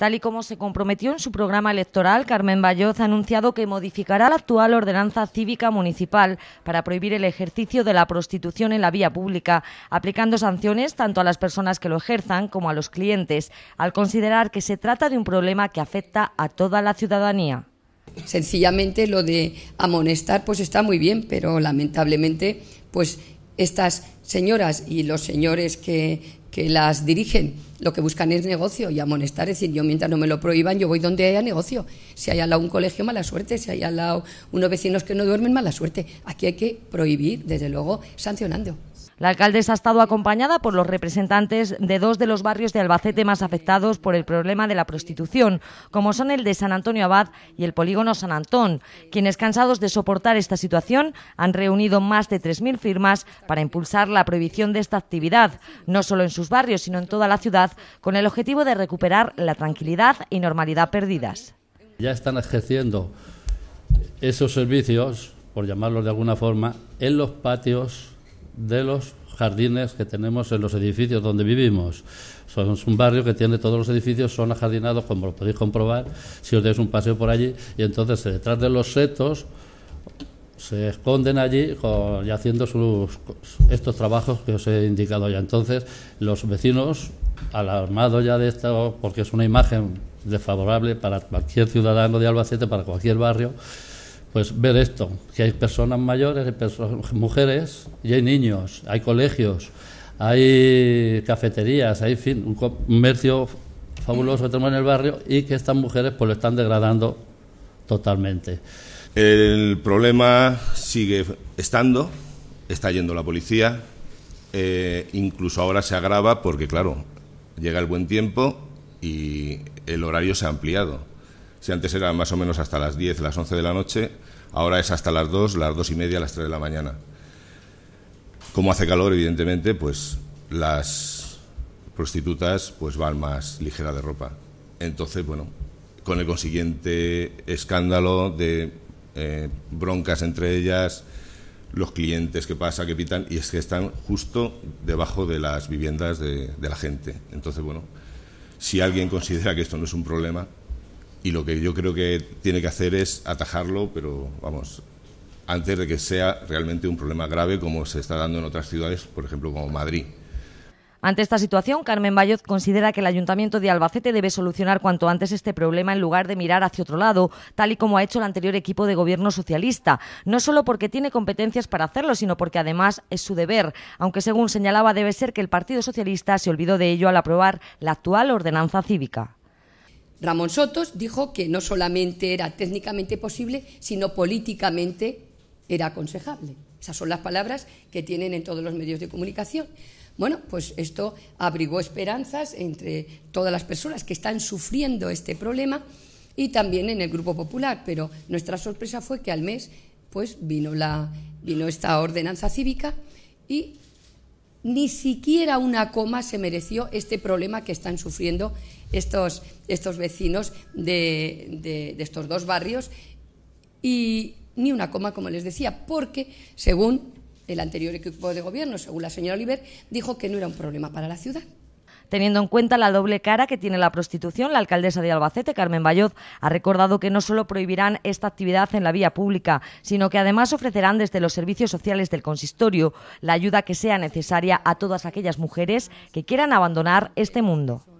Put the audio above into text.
Tal y como se comprometió en su programa electoral, Carmen Bayoz ha anunciado que modificará la actual ordenanza cívica municipal para prohibir el ejercicio de la prostitución en la vía pública, aplicando sanciones tanto a las personas que lo ejerzan como a los clientes, al considerar que se trata de un problema que afecta a toda la ciudadanía. Sencillamente lo de amonestar pues está muy bien, pero lamentablemente pues estas señoras y los señores que, las dirigen lo que buscan es negocio y amonestar. Es decir, yo mientras no me lo prohíban, yo voy donde haya negocio. Si hay al lado un colegio, mala suerte. Si hay al lado unos vecinos que no duermen, mala suerte. Aquí hay que prohibir, desde luego, sancionando. La alcaldesa ha estado acompañada por los representantes de dos de los barrios de Albacete más afectados por el problema de la prostitución, como son el de San Antonio Abad y el polígono San Antón, quienes cansados de soportar esta situación han reunido más de 3.000 firmas para impulsar la prohibición de esta actividad, no solo en sus barrios, sino en toda la ciudad, con el objetivo de recuperar la tranquilidad y normalidad perdidas. Ya están ejerciendo esos servicios, por llamarlos de alguna forma, en los patios de los jardines que tenemos en los edificios donde vivimos. Somos un barrio que tiene todos los edificios, son ajardinados, como lo podéis comprobar si os dais un paseo por allí, y entonces eh, detrás de los setos se esconden allí haciendo estos trabajos que os he indicado ya. Entonces los vecinos, alarmados ya de esto, porque es una imagen desfavorable para cualquier ciudadano de Albacete, para cualquier barrio, pues ver esto, que hay personas mayores, hay mujeres y hay niños, hay colegios, hay cafeterías, hay fin, un comercio fabuloso que tenemos en el barrio y que estas mujeres pues lo están degradando totalmente. El problema sigue estando, está yendo la policía, eh, incluso ahora se agrava porque claro, llega el buen tiempo y el horario se ha ampliado. Si antes eran más o menos hasta las 10, las 11 de la noche, ahora es hasta las 2, las 2 y media, las 3 de la mañana. Como hace calor, evidentemente, pues las prostitutas pues van más ligera de ropa. Entonces, bueno, con el consiguiente escándalo de eh, broncas entre ellas, los clientes que pasa, que pitan, y es que están justo debajo de las viviendas de la gente. Entonces, bueno, si alguien considera que esto no es un problema, y lo que yo creo que tiene que hacer es atajarlo, pero vamos, antes de que sea realmente un problema grave como se está dando en otras ciudades, por ejemplo como Madrid. Ante esta situación, Carmen Bayoz considera que el Ayuntamiento de Albacete debe solucionar cuanto antes este problema en lugar de mirar hacia otro lado, tal y como ha hecho el anterior equipo de gobierno socialista, no solo porque tiene competencias para hacerlo, sino porque además es su deber, aunque según señalaba debe ser que el Partido Socialista se olvidó de ello al aprobar la actual ordenanza cívica. Ramón Sotos dijo que no solamente era técnicamente posible, sino políticamente era aconsejable. Esas son las palabras que tienen en todos los medios de comunicación. Bueno, pues esto abrigó esperanzas entre todas las personas que están sufriendo este problema y también en el Grupo Popular, pero nuestra sorpresa fue que al mes pues vino vino esta ordenanza cívica y ni siquiera una coma se mereció este problema que están sufriendo estos, vecinos de, de estos dos barrios y ni una coma, como les decía, porque según el anterior equipo de gobierno, según la señora Oliver, dijo que no era un problema para la ciudad. Teniendo en cuenta la doble cara que tiene la prostitución, la alcaldesa de Albacete, Carmen Bayoz, ha recordado que no solo prohibirán esta actividad en la vía pública, sino que además ofrecerán desde los servicios sociales del consistorio la ayuda que sea necesaria a todas aquellas mujeres que quieran abandonar este mundo.